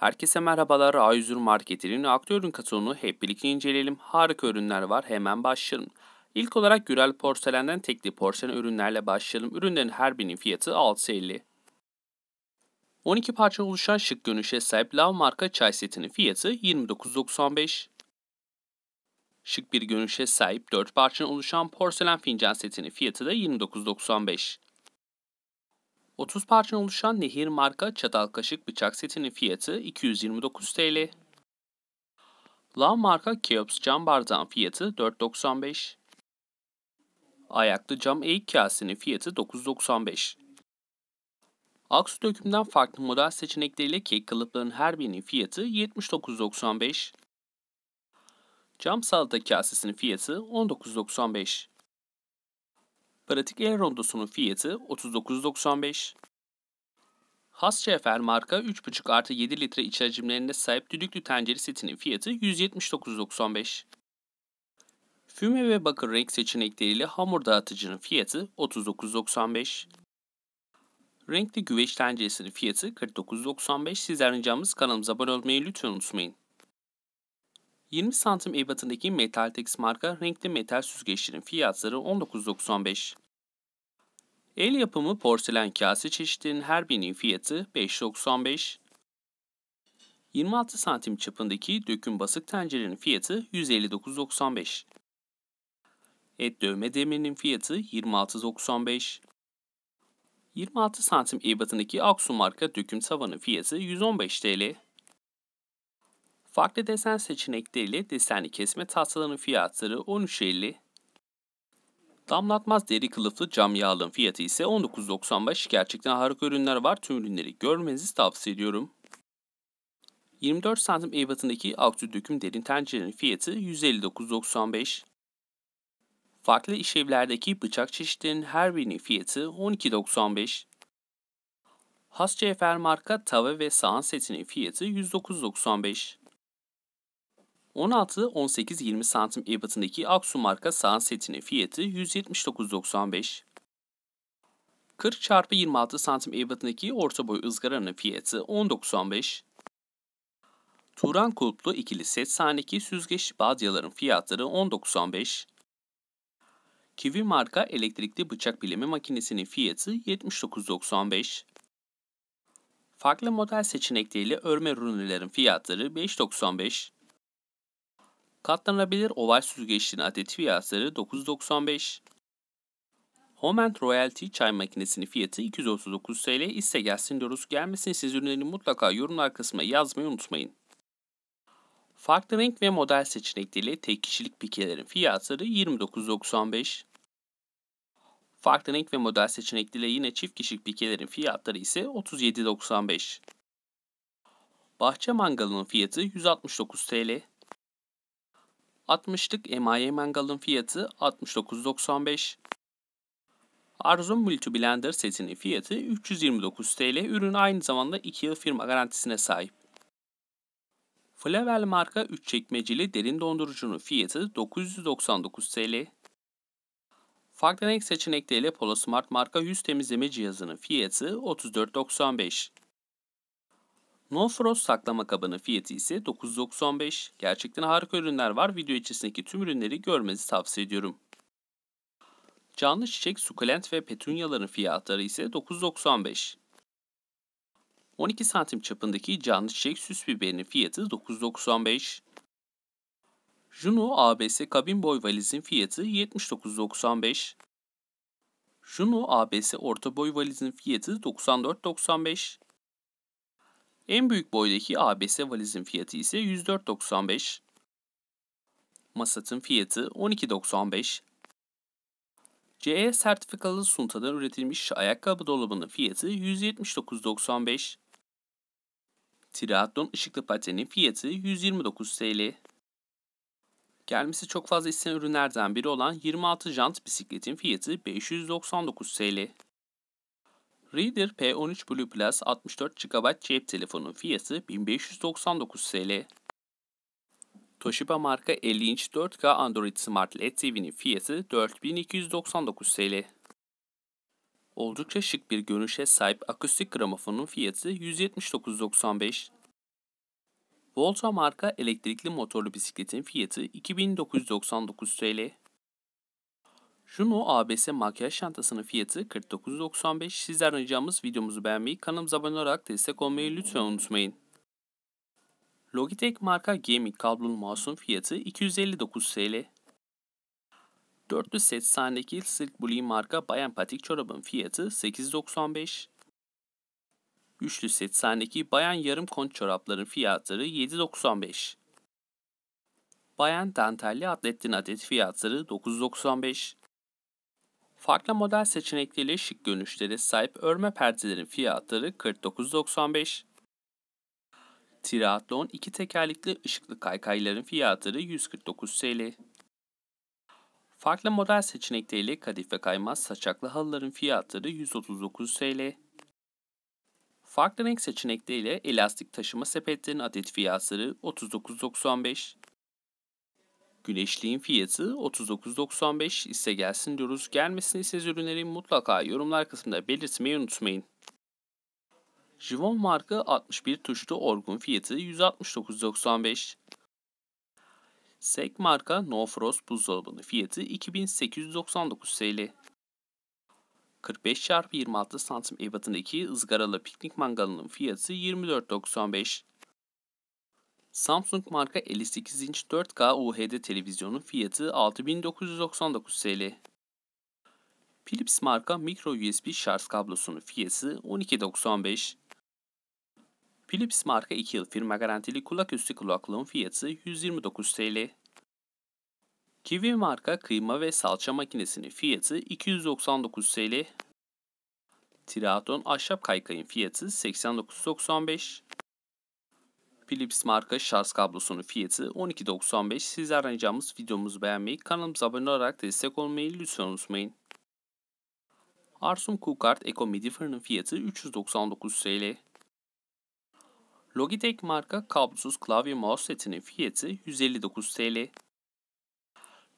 Herkese merhabalar. A100 Market'in aktü ürün kataloğunu hep birlikte inceleyelim. Harika ürünler var. Hemen başlayalım. İlk olarak Gürel Porselen'den tekli porselen ürünlerle başlayalım. Ürünlerin her birinin fiyatı 6.50. 12 parça oluşan şık görünüşe sahip Lav marka çay setinin fiyatı 29.95. Şık bir görünüşe sahip 4 parçadan oluşan porselen fincan setinin fiyatı da 29.95. 30 parça oluşan nehir marka çatal kaşık bıçak setinin fiyatı 229 TL. Lan marka Keops cam bardağın fiyatı 4.95. Ayaklı cam eğik kasesinin fiyatı 9.95. Aksu dökümden farklı model seçenekleriyle kek kalıpların her birinin fiyatı 79.95. Cam salata kasesinin fiyatı 19.95. Pratik el rondosunun fiyatı 39.95. Has Şefer marka 3,5 artı 7 litre iç hacimlerine sahip düdüklü tencere setinin fiyatı 179.95. Füme ve bakır renk seçenekleriyle hamur dağıtıcının fiyatı 39.95. Renkli güveç tenceresinin fiyatı 49.95. Sizden ricamız kanalımıza abone olmayı lütfen unutmayın. 20 santim ebatındaki Metaltex marka renkli metal süzgeçlerin fiyatları 19.95. El yapımı porselen kase çeşitlerinin her birinin fiyatı 5.95. 26 santim çapındaki döküm basık tencerenin fiyatı 159.95. Et dövme demirinin fiyatı 26.95. 26 santim ebatındaki Aksu marka döküm tavanın fiyatı 115 TL. Farklı desen seçenekleriyle desenli kesme tahtalarının fiyatları 13.50. Damlatmaz deri kılıflı cam yağlığın fiyatı ise 19.95. Gerçekten harika ürünler var. Tüm ürünleri görmenizi tavsiye ediyorum. 24 santim ebatındaki aktü döküm derin tencerenin fiyatı 159.95. Farklı işlevlerdeki bıçak çeşitlerinin her birinin fiyatı 12.95. Has CFR marka tava ve sahan setinin fiyatı 109.95. 16-18-20 santim ebatındaki Aksu marka saat setinin fiyatı 179.95. 40 x 26 santim ebatındaki orta boy ızgaranın fiyatı 19.95. Turan kulplu ikili set sahneki süzgeç badyaların fiyatları 19.95. Kivi marka elektrikli bıçak bileme makinesinin fiyatı 79.95. Farklı model seçenekleriyle örme rulelerin fiyatları 5.95. Katlanabilir oval süzgeçlerin adeti fiyatları 9.95. Home Royalty çay makinesinin fiyatı 239 TL. İste gelsin diyoruz. Gelmesin siz ürünlerini mutlaka yorumlar kısmına yazmayı unutmayın. Farklı renk ve model seçenekleriyle tek kişilik pikelerin fiyatları 29.95. Farklı renk ve model seçenekleriyle yine çift kişilik pikelerin fiyatları ise 37.95. Bahçe mangalının fiyatı 169 TL. 60'lık emaye mangalın fiyatı 69.95. Arzon Multiblender setinin fiyatı 329 TL. Ürün aynı zamanda 2 yıl firma garantisine sahip. Flavel marka 3 çekmeceli derin dondurucunun fiyatı 999 TL. Farklı renk seçenekleriyle Polo Smart marka yüz temizleme cihazının fiyatı 34.95. No Frost saklama kabının fiyatı ise 9.95. Gerçekten harika ürünler var. Video içerisindeki tüm ürünleri görmenizi tavsiye ediyorum. Canlı çiçek, sukulent ve petunyaların fiyatları ise 9.95. 12 santim çapındaki canlı çiçek süs biberinin fiyatı 9.95. Juno ABS kabin boy valizin fiyatı 79.95. Juno ABS orta boy valizin fiyatı 94.95. En büyük boydaki ABS valizin fiyatı ise 104.95. Masat'ın fiyatı 12.95. CE sertifikalı suntadan üretilmiş ayakkabı dolabının fiyatı 179.95. Triathlon ışıklı patenin fiyatı 129 TL. Gelmesi çok fazla istenen ürünlerden biri olan 26 jant bisikletin fiyatı 599 TL. Reader P13 Blue Plus 64 GB cep telefonu fiyatı 1599 TL. Toshiba marka 50 inç 4K Android Smart LED TV'nin fiyatı 4299 TL. Oldukça şık bir görünüşe sahip akustik gramofonun fiyatı 179.95. Volta marka elektrikli motorlu bisikletin fiyatı 2999 TL. Juno ABS makyaj şantasının fiyatı 49.95. Sizden ricamız videomuzu beğenmeyi, kanalımıza abone olarak destek olmayı lütfen unutmayın. Logitech marka gaming kablolu masum fiyatı 259 TL. Dörtlü set sahnedeki Silk Blue marka bayan patik çorabın fiyatı 8.95. Üçlü set sahnedeki bayan yarım Konç çorapların fiyatları 7.95. Bayan dantelli atletin adet fiyatları 9.95. Farklı model seçenekleriyle şık görünüşlere sahip örme perdelerin fiyatları 49.95. Triathlon iki tekerlekli ışıklı kaykayların fiyatları 149 TL. Farklı model seçenekleriyle kadife kaymaz saçaklı halıların fiyatları 139 TL. Farklı renk seçenekleriyle elastik taşıma sepetlerin adet fiyatları 39.95. Güneşliğin fiyatı 39.95 ise gelsin diyoruz. Gelmesin ise ürünleri mutlaka yorumlar kısmında belirtmeyi unutmayın. Jivon marka 61 tuşlu orgun fiyatı 169.95. Sek marka No Frost buzdolabının fiyatı 2899 TL. 45 x 26 santim ebatındaki ızgaralı piknik mangalının fiyatı 24.95. Samsung marka 58 inç 4K UHD televizyonun fiyatı 6999 TL. Philips marka micro USB şarj kablosunun fiyatı 12.95. Philips marka 2 yıl firma garantili kulaküstü kulaklığın fiyatı 129 TL. Kiwi marka kıyma ve salça makinesinin fiyatı 299 TL. Triathlon ahşap kaykayın fiyatı 89.95. Philips marka şarj kablosunun fiyatı 12.95. Sizlerden ricamız videomuzu beğenmeyi, kanalımıza abone olarak destek olmayı lütfen unutmayın. Arsum Cookart Eco Midi fırının fiyatı 399 TL. Logitech marka kablosuz klavye mouse setinin fiyatı 159 TL.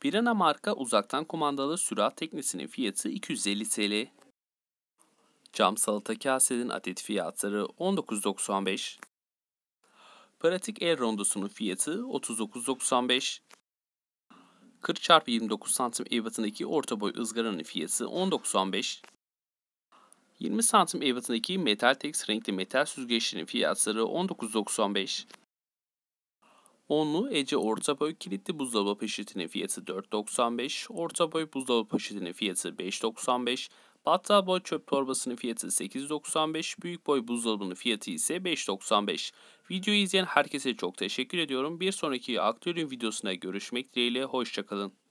Birana marka uzaktan kumandalı sürat teknesinin fiyatı 250 TL. Cam salata kasenin adet fiyatları 19.95. Pratik el rondosunun fiyatı 39.95. 40 x 29 santim ebatındaki orta boy ızgaranın fiyatı 10.95. 20 santim ebatındaki metal tex renkli metal süzgeçlerin fiyatları 19.95. 10'lu Ece orta boy kilitli buzdolabı poşetinin fiyatı 4.95, orta boy buzdolabı poşetinin fiyatı 5.95, Batta boy çöp torbasının fiyatı 8.95, büyük boy buzdolabının fiyatı ise 5.95. Videoyu izleyen herkese çok teşekkür ediyorum. Bir sonraki aktüelin videosuna görüşmek dileğiyle, hoşçakalın.